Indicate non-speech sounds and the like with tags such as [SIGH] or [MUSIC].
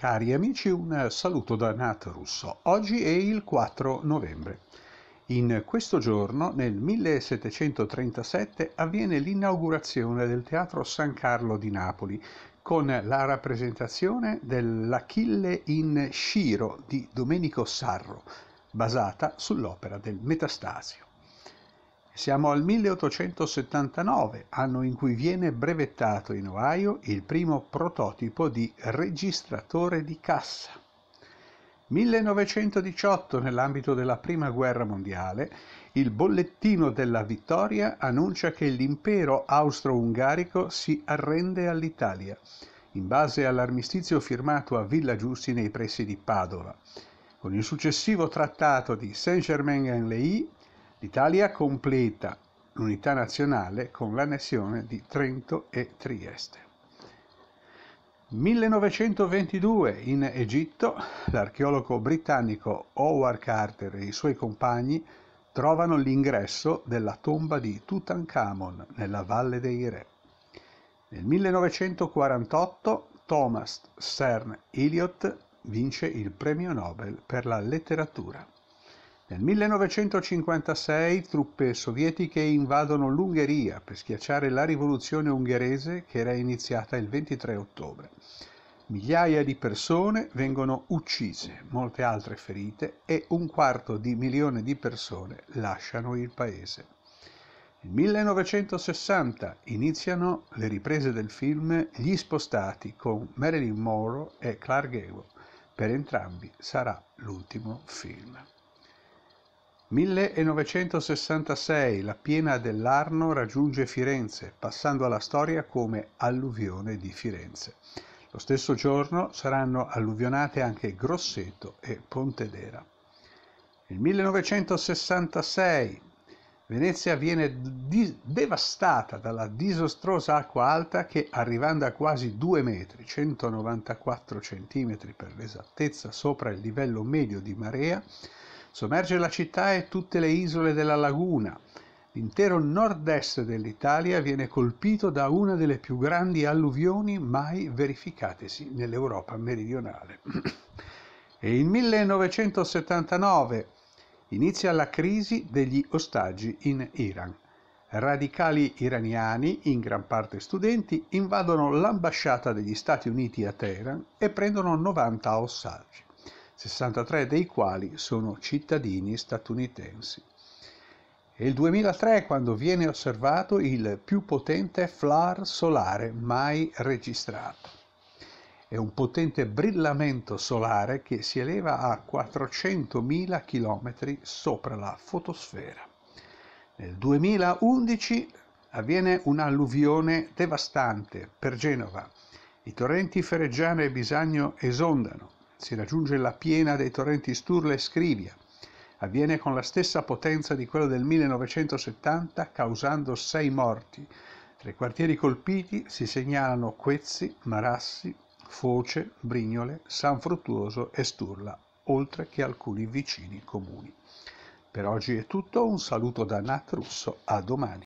Cari amici, un saluto da Nat Russo. Oggi è il 4 novembre. In questo giorno, nel 1737, avviene l'inaugurazione del Teatro San Carlo di Napoli con la rappresentazione dell'Achille in Sciro di Domenico Sarro, basata sull'opera del Metastasio. Siamo al 1879, anno in cui viene brevettato in Ohio il primo prototipo di registratore di cassa. 1918, nell'ambito della Prima Guerra Mondiale, il bollettino della vittoria annuncia che l'impero austro-ungarico si arrende all'Italia, in base all'armistizio firmato a Villa Giusti nei pressi di Padova. Con il successivo trattato di Saint-Germain-en-Laye L'Italia completa l'unità nazionale con l'annessione di Trento e Trieste. 1922 in Egitto l'archeologo britannico Howard Carter e i suoi compagni trovano l'ingresso della tomba di Tutankhamon nella Valle dei Re. Nel 1948 Thomas Cern Eliot vince il premio Nobel per la letteratura. Nel 1956 truppe sovietiche invadono l'Ungheria per schiacciare la rivoluzione ungherese che era iniziata il 23 ottobre. Migliaia di persone vengono uccise, molte altre ferite e un quarto di milione di persone lasciano il paese. Nel 1960 iniziano le riprese del film Gli spostati con Marilyn Monroe e Clark Gable. Per entrambi sarà l'ultimo film. 1966 la piena dell'Arno raggiunge Firenze, passando alla storia come alluvione di Firenze. Lo stesso giorno saranno alluvionate anche Grosseto e Pontedera. Nel 1966 Venezia viene dis- devastata dalla disastrosa acqua alta che, arrivando a quasi 2 metri, 194 cm per l'esattezza sopra il livello medio di marea, Sommerge la città e tutte le isole della laguna. L'intero nord-est dell'Italia viene colpito da una delle più grandi alluvioni mai verificatesi nell'Europa meridionale. [CLEARS THROAT] e in 1979 inizia la crisi degli ostaggi in Iran. Radicali iraniani, in gran parte studenti, invadono l'ambasciata degli Stati Uniti a Teheran e prendono 90 ostaggi. 63 dei quali sono cittadini statunitensi. È il 2003 quando viene osservato il più potente flare solare mai registrato. È un potente brillamento solare che si eleva a 400.000 km sopra la fotosfera. Nel 2011 avviene un'alluvione devastante per Genova. I torrenti Fereggiano e Bisagno esondano si raggiunge la piena dei torrenti Sturla e Scrivia. Avviene con la stessa potenza di quella del 1970, causando sei morti. Tra i quartieri colpiti si segnalano Quezzi, Marassi, Foce, Brignole, San Fruttuoso e Sturla, oltre che alcuni vicini comuni. Per oggi è tutto, un saluto da Nat Russo, a domani.